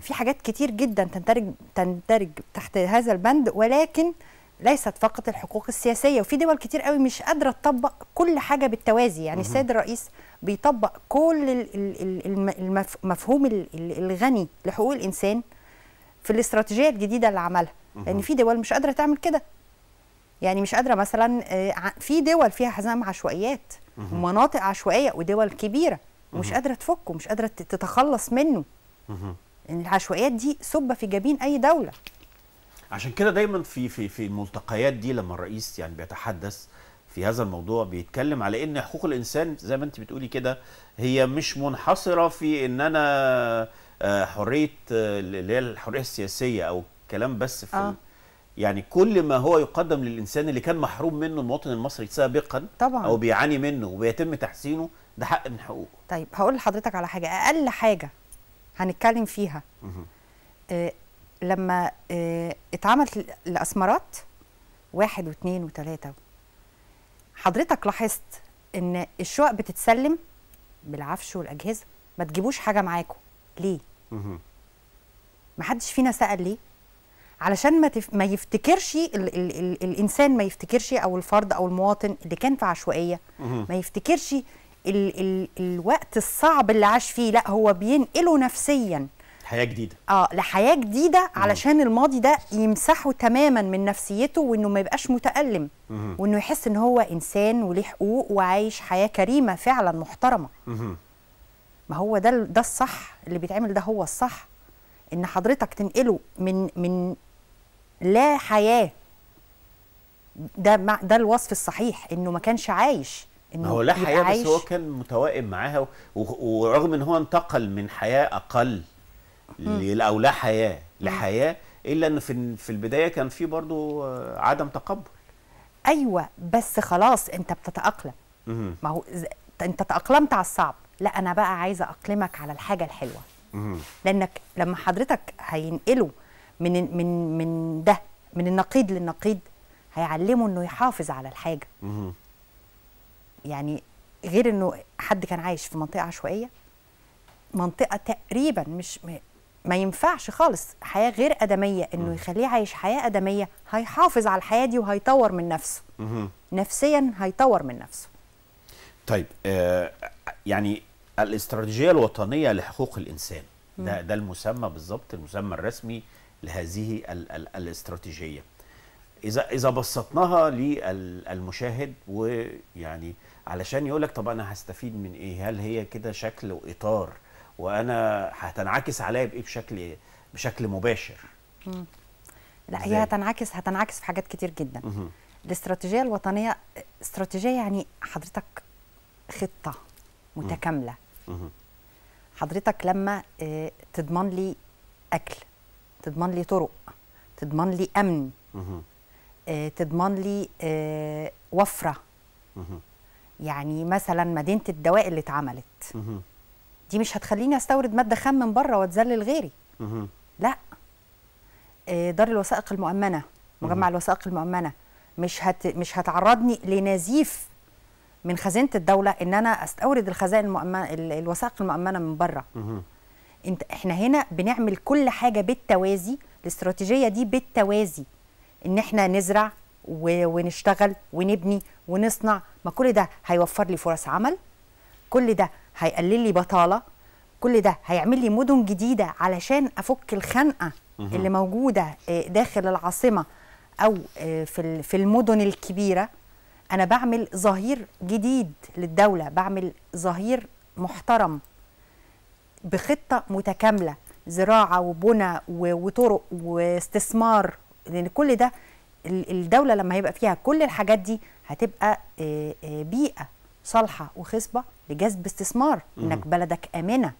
في حاجات كتير جدا تندرج تندرج تحت هذا البند ولكن ليست فقط الحقوق السياسيه وفي دول كتير قوي مش قادره تطبق كل حاجه بالتوازي يعني السيد الرئيس بيطبق كل المفهوم الغني لحقوق الانسان في الاستراتيجيه الجديده اللي عملها لان يعني في دول مش قادره تعمل كده يعني مش قادره مثلا آه، في دول فيها حزام عشوائيات ومناطق عشوائيه ودول كبيره ومش قادره تفكه مش قادره تتخلص منه العشوائيات دي سبه في جبين اي دوله عشان كده دايما في في في الملتقيات دي لما الرئيس يعني بيتحدث في هذا الموضوع بيتكلم على ان حقوق الانسان زي ما انت بتقولي كده هي مش منحصره في ان انا آه، حريه آه، اللي هي الحريه السياسيه او الكلام بس في آه. يعني كل ما هو يقدم للانسان اللي كان محروم منه المواطن المصري سابقا طبعا او بيعاني منه وبيتم تحسينه ده حق من حقوقه طيب هقول لحضرتك على حاجه اقل حاجه هنتكلم فيها آه لما آه اتعملت الاسمرات واحد واثنين وثلاثه حضرتك لاحظت ان الشقق بتتسلم بالعفش والاجهزه ما تجيبوش حاجه معاكم ليه ما حدش فينا سال ليه علشان ما, تف... ما يفتكرش ال... ال... ال... الانسان ما يفتكرش او الفرد او المواطن اللي كان في عشوائيه ما يفتكرش ال... ال... الوقت الصعب اللي عاش فيه لا هو بينقله نفسيا حياه جديده اه لحياه جديده علشان الماضي ده يمسحه تماما من نفسيته وانه ما يبقاش متالم وانه يحس ان هو انسان وليه حقوق وعايش حياه كريمه فعلا محترمه ما هو ده ده الصح اللي بيتعمل ده هو الصح ان حضرتك تنقله من من لا حياه ده ده الوصف الصحيح انه ما كانش عايش انه هو لا حياه بس هو كان متوائم معاها ورغم ان هو انتقل من حياه اقل او لا حياه لحياه الا ان في في البدايه كان في برضو آه، عدم تقبل ايوه بس خلاص انت بتتاقلم ما هو انت تاقلمت على الصعب لا انا بقى عايزه اقلمك على الحاجه الحلوه لانك لما حضرتك هينقله من من من ده من النقيض للنقيض هيعلمه انه يحافظ على الحاجه يعني غير انه حد كان عايش في منطقه عشوائيه منطقه تقريبا مش ما ينفعش خالص حياه غير ادميه انه يخليه عايش حياه ادميه هيحافظ على الحياه دي وهيطور من نفسه نفسيا هيطور من نفسه طيب آه يعني الاستراتيجيه الوطنيه لحقوق الانسان ده ده المسمى بالظبط المسمى الرسمي لهذه ال ال الاستراتيجيه اذا اذا بسطناها للمشاهد ويعني علشان يقول لك طب انا هستفيد من ايه هل هي كده شكل واطار وانا هتنعكس عليا بايه بشكل بشكل مباشر مم. لا هي هتنعكس هتنعكس في حاجات كتير جدا مم. الاستراتيجيه الوطنيه استراتيجيه يعني حضرتك خطه متكامله مم. حضرتك لما آه، تضمن لي اكل تضمن لي طرق تضمن لي امن آه، تضمن لي آه، وفره يعني مثلا مدينه الدواء اللي اتعملت دي مش هتخليني استورد ماده خام من بره واتذلل غيري لا دار الوثائق المؤمنه مجمع الوثائق المؤمنه مش هت مش هتعرضني لنزيف من خزينه الدوله ان انا استورد الخزائن المؤمنه الوثائق المؤمنه من بره انت احنا هنا بنعمل كل حاجه بالتوازي الاستراتيجيه دي بالتوازي ان احنا نزرع ونشتغل ونبني ونصنع ما كل ده هيوفر لي فرص عمل كل ده هيقلل لي بطاله كل ده هيعمل لي مدن جديده علشان افك الخنقه اللي موجوده آه، داخل العاصمه او آه، في المدن الكبيره انا بعمل ظهير جديد للدوله بعمل ظهير محترم بخطه متكامله زراعه وبنى وطرق واستثمار لان كل ده الدوله لما هيبقى فيها كل الحاجات دي هتبقى آه، آه، بيئه صالحه وخصبه لجذب استثمار انك بلدك امنه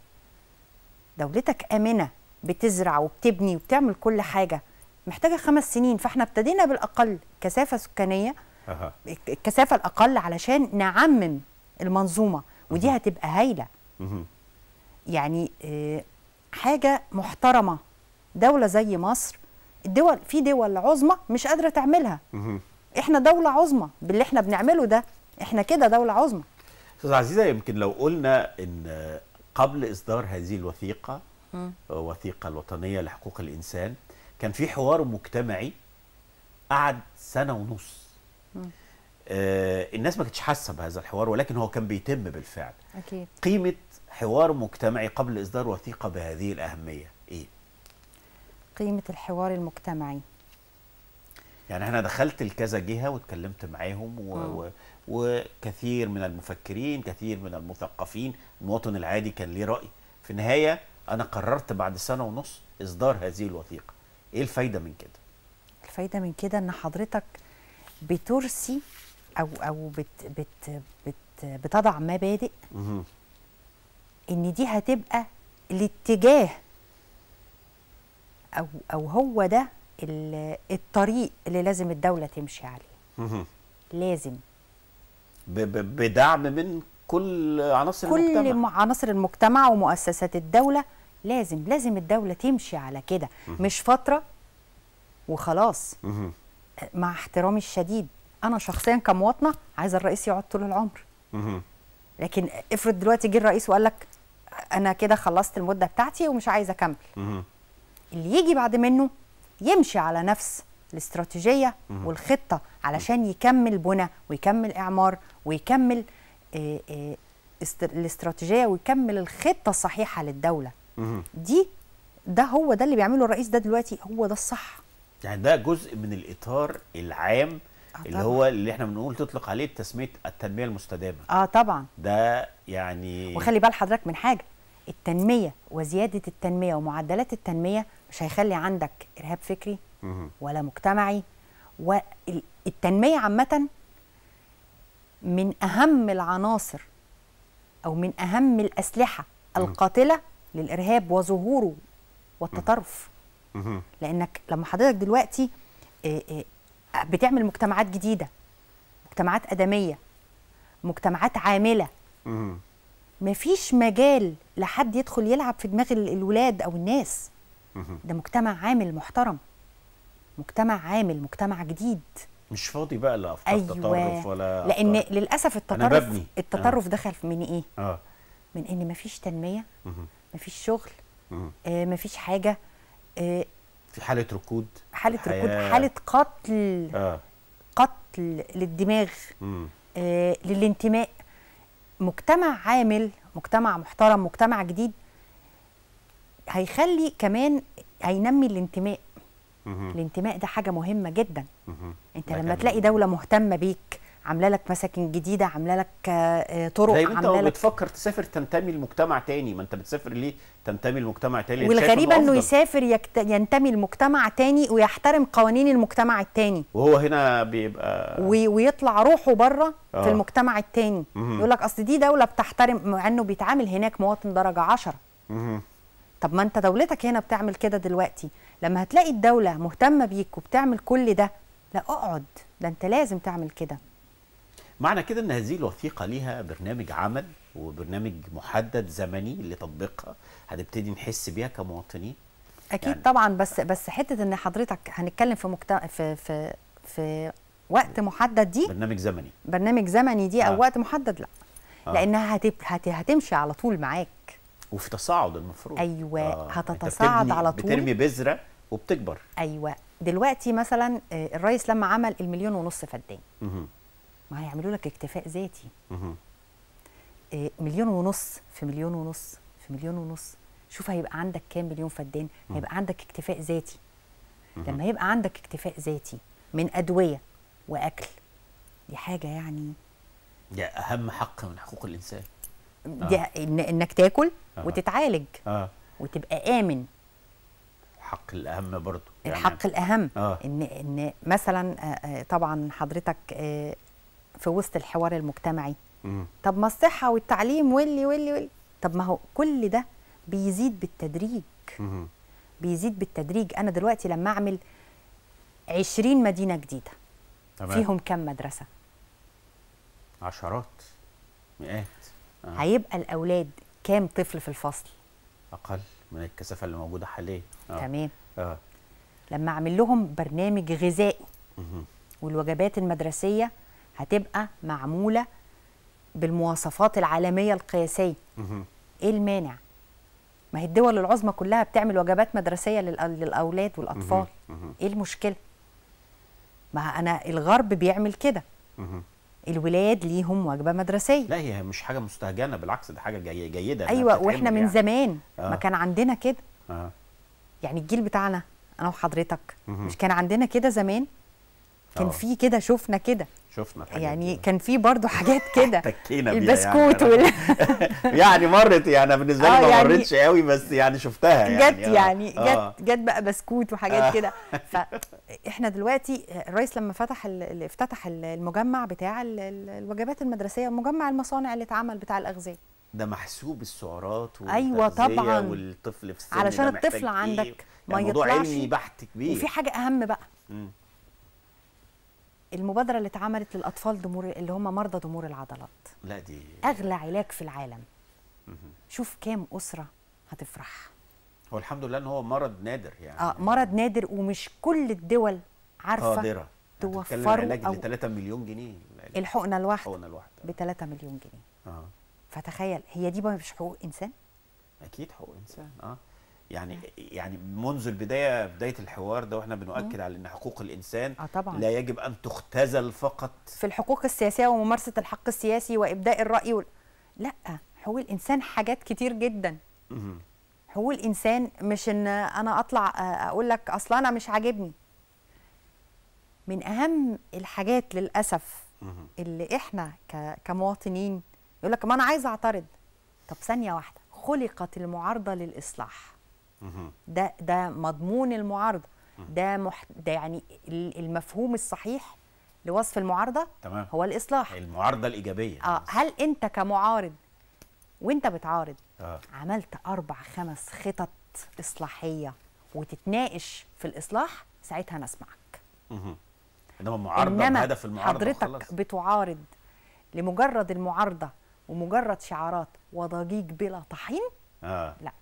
دولتك امنه بتزرع وبتبني وبتعمل كل حاجه محتاجه خمس سنين فاحنا ابتدينا بالاقل كثافه سكانيه الكثافه الاقل علشان نعمم المنظومه ودي أه. هتبقى هايله يعني، أه. يعني حاجه محترمه دوله زي مصر الدول في دول عظمى مش قادره تعملها احنا دوله عظمى باللي احنا بنعمله ده احنا كده دوله عظمى استاذ عزيزه يمكن لو قلنا ان قبل اصدار هذه الوثيقه الوثيقه الوطنيه لحقوق الانسان كان في حوار مجتمعي قعد سنه ونص آه الناس ما كانتش حاسه بهذا الحوار ولكن هو كان بيتم بالفعل أكيد. قيمه حوار مجتمعي قبل اصدار وثيقه بهذه الاهميه ايه قيمه الحوار المجتمعي يعني انا دخلت لكذا جهه واتكلمت معاهم و... و... وكثير من المفكرين كثير من المثقفين المواطن العادي كان ليه راي في النهايه انا قررت بعد سنه ونص اصدار هذه الوثيقه ايه الفايده من كده الفايده من كده ان حضرتك بترسي او او بت بت بت بتضع مبادئ ان دي هتبقى الاتجاه او او هو ده الطريق اللي لازم الدوله تمشي عليه لازم بدعم من كل عناصر كل المجتمع كل عناصر المجتمع ومؤسسات الدوله لازم لازم الدوله تمشي على كده مش فتره وخلاص مع احترامي الشديد انا شخصيا كمواطنه عايزه الرئيس يقعد طول العمر لكن افرض دلوقتي جه الرئيس وقال لك انا كده خلصت المده بتاعتي ومش عايزه اكمل اللي يجي بعد منه يمشي على نفس الاستراتيجيه والخطه علشان يكمل بنى ويكمل اعمار ويكمل آه، آه، الاستراتيجيه ويكمل الخطه الصحيحه للدوله دي ده هو ده اللي بيعمله الرئيس ده دلوقتي هو ده الصح يعني ده جزء من الاطار العام آه اللي هو اللي احنا بنقول تطلق عليه تسميه التنميه المستدامه اه طبعا ده يعني وخلي بال حضرتك من حاجه التنميه وزياده التنميه ومعدلات التنميه مش هيخلي عندك ارهاب فكري ولا مجتمعي والتنميه عامه من اهم العناصر او من اهم الاسلحه القاتله للارهاب وظهوره والتطرف لانك لما حضرتك دلوقتي بتعمل مجتمعات جديده مجتمعات ادميه مجتمعات عامله مفيش مجال لحد يدخل يلعب في دماغ الولاد او الناس ده مجتمع عامل محترم مجتمع عامل مجتمع جديد مش فاضي بقى افكار أيوة. تطرف ولا لان أفكار. للاسف التطرف التطرف آه. دخل من ايه آه. من ان مفيش تنميه مفيش شغل آه مفيش حاجه آه، في حاله ركود حاله ركود حاله قتل آه. قتل للدماغ آه للانتماء مجتمع عامل مجتمع محترم مجتمع جديد هيخلي كمان هينمي الانتماء مم. الانتماء ده حاجه مهمه جدا مم. انت لما تلاقي دوله مهتمه بيك عامله لك مساكن جديده عامله لك آه، آه، طرق طيب انت لو بتفكر تسافر تنتمي لمجتمع تاني ما انت بتسافر ليه تنتمي لمجتمع تاني والغريبه انه يسافر يكت... ينتمي لمجتمع تاني ويحترم قوانين المجتمع التاني وهو هنا بيبقى وي... ويطلع روحه بره آه. في المجتمع التاني يقول لك اصل دي دوله بتحترم مع انه بيتعامل هناك مواطن درجه 10 طب ما انت دولتك هنا بتعمل كده دلوقتي لما هتلاقي الدوله مهتمه بيك وبتعمل كل ده لا اقعد ده انت لازم تعمل كده معنى كده ان هذه الوثيقه ليها برنامج عمل وبرنامج محدد زمني لتطبيقها هنبتدي نحس بيها كمواطنين اكيد يعني طبعا بس بس حته ان حضرتك هنتكلم في مجت... في في في وقت محدد دي برنامج زمني برنامج زمني دي آه. او وقت محدد لا آه. لانها هتب... هت... هتمشي على طول معاك وفي تصاعد المفروض ايوه آه. هتتصاعد على طول بترمي بذره وبتكبر ايوه دلوقتي مثلا آه، الرئيس لما عمل المليون ونص فدان ما هيعملوا لك اكتفاء ذاتي آه، مليون ونص في مليون ونص في مليون ونص شوف هيبقى عندك كام مليون فدان هيبقى عندك اكتفاء ذاتي لما يبقى عندك اكتفاء ذاتي من ادويه واكل دي حاجه يعني دي اهم حق من حقوق الانسان دي آه. إن انك تاكل آه. وتتعالج آه. وتبقى امن الحق الاهم برضه يعني الحق الاهم آه. ان ان مثلا آه، آه، طبعا حضرتك في وسط الحوار المجتمعي مم. طب ما الصحه والتعليم واللي واللي واللي طب ما هو كل ده بيزيد بالتدريج مم. بيزيد بالتدريج انا دلوقتي لما اعمل 20 مدينه جديده طبعا. فيهم كم مدرسه عشرات مئات آه. هيبقى الاولاد كام طفل في الفصل اقل من الكثافه اللي موجوده حاليا آه. تمام آه. لما اعمل لهم برنامج غذائي والوجبات المدرسيه هتبقى معموله بالمواصفات العالميه القياسيه ايه المانع ما هي الدول العظمى كلها بتعمل وجبات مدرسيه للاولاد والاطفال ايه المشكله ما انا الغرب بيعمل كده الولاد ليهم وجبه مدرسيه لا هي مش حاجه مستهجنه بالعكس ده حاجه جي جيده ايوه واحنا من يعني. زمان آه. ما كان عندنا كده آه. يعني الجيل بتاعنا انا وحضرتك مه. مش كان عندنا كده زمان كان آه. في كده شفنا كده شفنا الحاجات يعني كدا. كان في برضو حاجات كده تكينا بيها البسكوت يعني, وال... يعني مرت يعني بالنسبه لي آه، ما يعني مرتش قوي بس يعني شفتها يعني جت آه. يعني آه. جت جت بقى بسكوت وحاجات آه. كده فاحنا دلوقتي الرئيس لما فتح افتتح المجمع بتاع الوجبات المدرسيه مجمع المصانع اللي اتعمل بتاع الاغذيه ده محسوب السعرات ايوه طبعا والطفل في السن علشان الطفل عندك يعني ما يطلعش علمي بحت كبير وفي حاجه اهم بقى المبادره اللي اتعملت للاطفال ضمور اللي هم مرضى ضمور العضلات لا دي اغلى علاج في العالم شوف كام اسره هتفرح هو الحمد لله ان هو مرض نادر يعني اه مرض نادر ومش كل الدول عارفه قادره توفره علاج ل 3 مليون جنيه الحقنه الواحده الحقنه الواحده ب 3 مليون جنيه اه فتخيل هي دي مش حقوق انسان اكيد حقوق انسان اه يعني يعني منذ البدايه بدايه الحوار ده واحنا بنؤكد على ان حقوق الانسان آه طبعا. لا يجب ان تختزل فقط في الحقوق السياسيه وممارسه الحق السياسي وابداء الراي وال... لا حقوق الانسان حاجات كتير جدا حقوق الانسان مش ان انا اطلع آه، اقول لك اصلا انا مش عاجبني من اهم الحاجات للاسف اللي احنا كمواطنين يقول لك ما انا عايز اعترض طب ثانيه واحده خلقت المعارضه للاصلاح ده ده مضمون المعارضه ده مح... ده يعني المفهوم الصحيح لوصف المعارضه تمام. هو الاصلاح المعارضه الايجابيه اه هل انت كمعارض وانت بتعارض آه. عملت اربع خمس خطط اصلاحيه وتتناقش في الاصلاح ساعتها نسمعك اها انما المعارضه إنما هدف المعارضه حضرتك خلص. بتعارض لمجرد المعارضه ومجرد شعارات وضجيج بلا طحين آه. لا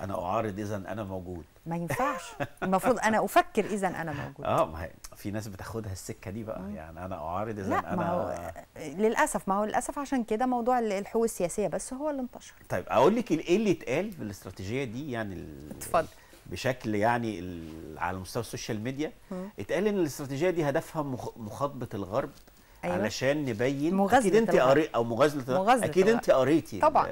انا اعارض اذا انا موجود ما ينفعش المفروض انا افكر اذا انا موجود اه ما هي في ناس بتاخدها السكه دي بقى مم. يعني انا اعارض اذا انا ما هو للاسف ما هو للاسف عشان كده موضوع الحقوق السياسيه بس هو اللي انتشر طيب اقول لك ايه اللي اتقال بالاستراتيجيه دي يعني اتفضل بشكل يعني على مستوى السوشيال ميديا اتقال ان الاستراتيجيه دي هدفها مخاطبه الغرب أيوة. علشان نبين اكيد انت قريت او مغازله مغازلة اكيد انت قريتي طبعا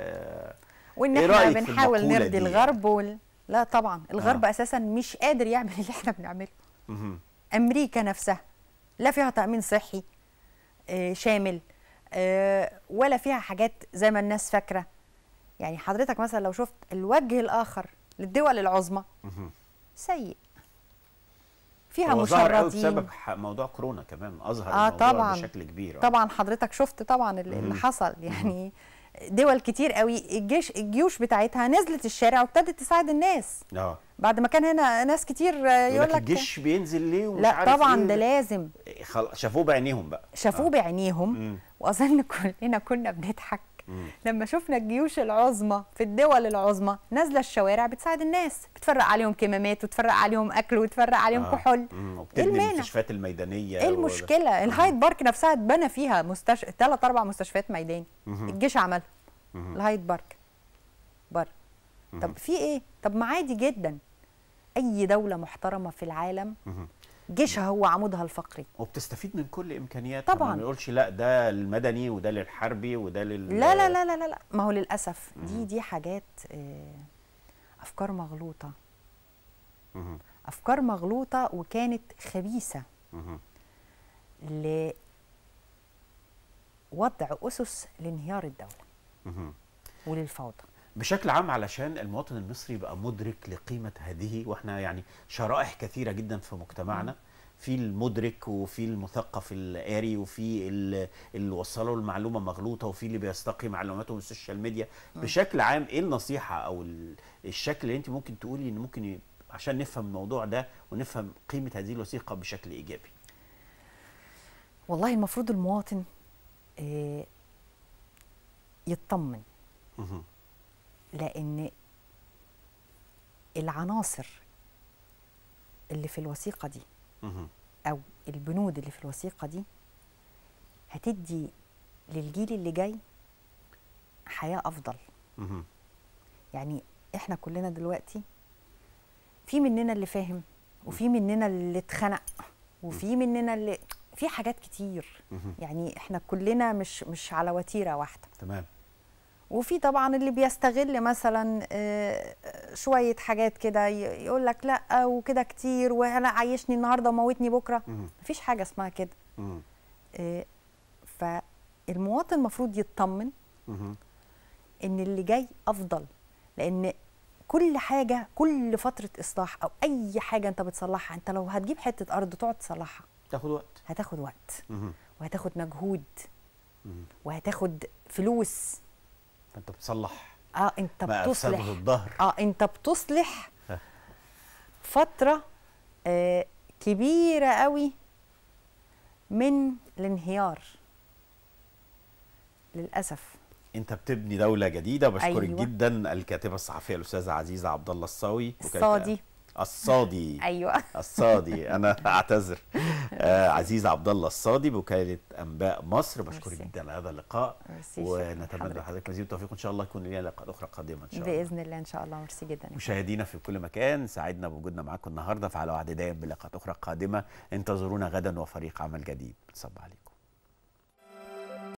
وان إيه بنحاول نرضي الغرب وال... لا طبعا الغرب آه. اساسا مش قادر يعمل اللي احنا بنعمله مه. امريكا نفسها لا فيها تامين صحي آه شامل آه ولا فيها حاجات زي ما الناس فاكره يعني حضرتك مثلا لو شفت الوجه الاخر للدول العظمى سيء فيها مشردين بسبب موضوع كورونا كمان اظهر آه الموضوع طبعًا بشكل كبير طبعا حضرتك شفت طبعا اللي, اللي حصل يعني دول كتير قوي الجيش الجيوش بتاعتها نزلت الشارع وابتدت تساعد الناس اه بعد ما كان هنا ناس كتير آه، يقول لك الجيش بينزل ليه ومش لا عارف طبعا إيه؟ ده لازم شافوه بعينيهم بقى شافوه آه. بعينيهم واظن كلنا كنا بنضحك لما شفنا الجيوش العظمى في الدول العظمى نازله الشوارع بتساعد الناس بتفرق عليهم كمامات وتفرق عليهم اكل وتفرق عليهم آه. كحول إيه وبتبني المستشفيات الميدانيه ايه المشكله الهايد بارك نفسها اتبنى فيها مستش... ثلاث اربع مستشفيات ميداني الجيش عمل الهايد بارك بره طب في ايه طب ما عادي جدا اي دوله محترمه في العالم جيشها هو عمودها الفقري وبتستفيد من كل امكانياتها طبعا ما بيقولش لا ده المدني وده للحربي وده لل لا لا لا لا لا, ما هو للاسف دي دي حاجات آه، افكار مغلوطه افكار مغلوطه وكانت خبيثه لوضع اسس لانهيار الدوله وللفوضى بشكل عام علشان المواطن المصري يبقى مدرك لقيمه هذه واحنا يعني شرائح كثيره جدا في مجتمعنا في المدرك وفي المثقف القاري وفي اللي وصله المعلومه مغلوطه وفي اللي بيستقي معلوماته من السوشيال ميديا بشكل عام ايه النصيحه او الشكل اللي انت ممكن تقولي ان ممكن عشان نفهم الموضوع ده ونفهم قيمه هذه الوثيقه بشكل ايجابي والله المفروض المواطن آه، يطمن لأن العناصر اللي في الوثيقة دي أو البنود اللي في الوثيقة دي هتدي للجيل اللي جاي حياة أفضل يعني إحنا كلنا دلوقتي في مننا اللي فاهم وفي مننا اللي اتخنق وفي مننا اللي في حاجات كتير يعني احنا كلنا مش مش على وتيره واحده تمام وفي طبعا اللي بيستغل مثلا آه، شويه حاجات كده يقول لك لا وكده كتير وانا عايشني النهارده وموتني بكره مفيش حاجه اسمها كده آه، فالمواطن المفروض يطمن ان اللي جاي افضل لان كل حاجه كل فتره اصلاح او اي حاجه انت بتصلحها انت لو هتجيب حته ارض تقعد تصلحها تاخد وقت هتاخد وقت وهتاخد مجهود وهتاخد فلوس انت بتصلح اه انت بتصلح الظهر اه انت بتصلح فتره آه كبيره قوي من الانهيار للاسف انت بتبني دوله جديده بشكرك أيوة. جدا الكاتبه الصحفيه الاستاذه عزيزه عبد الله الصاوي الصادي الصادي ايوه الصادي انا اعتذر آه عزيز عبد الله الصادي بوكاله انباء مصر بشكرك جدا على هذا اللقاء ونتمنى لحضرتك مزيد التوفيق ان شاء الله يكون لنا لقاءات اخرى قادمه ان شاء الله باذن الله ان شاء الله ميرسي جدا مشاهدينا في كل مكان سعدنا بوجودنا معاكم النهارده فعلى وعد دائم بلقاءات اخرى قادمه انتظرونا غدا وفريق عمل جديد صب عليكم